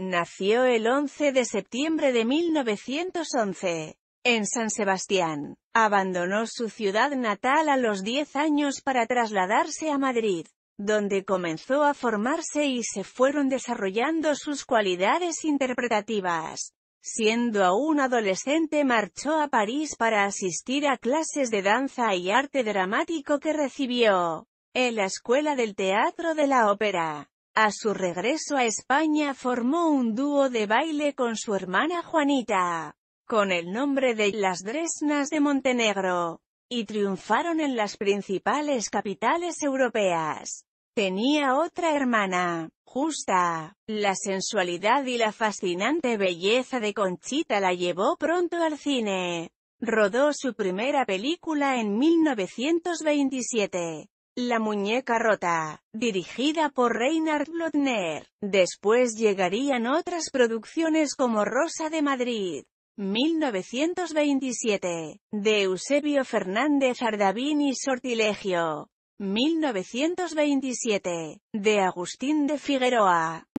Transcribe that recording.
Nació el 11 de septiembre de 1911, en San Sebastián. Abandonó su ciudad natal a los 10 años para trasladarse a Madrid, donde comenzó a formarse y se fueron desarrollando sus cualidades interpretativas. Siendo aún adolescente marchó a París para asistir a clases de danza y arte dramático que recibió en la Escuela del Teatro de la Ópera. A su regreso a España formó un dúo de baile con su hermana Juanita, con el nombre de Las Dresnas de Montenegro, y triunfaron en las principales capitales europeas. Tenía otra hermana, Justa. La sensualidad y la fascinante belleza de Conchita la llevó pronto al cine. Rodó su primera película en 1927. La muñeca rota, dirigida por Reinhard Blotner. Después llegarían otras producciones como Rosa de Madrid, 1927, de Eusebio Fernández Ardavín y Sortilegio, 1927, de Agustín de Figueroa,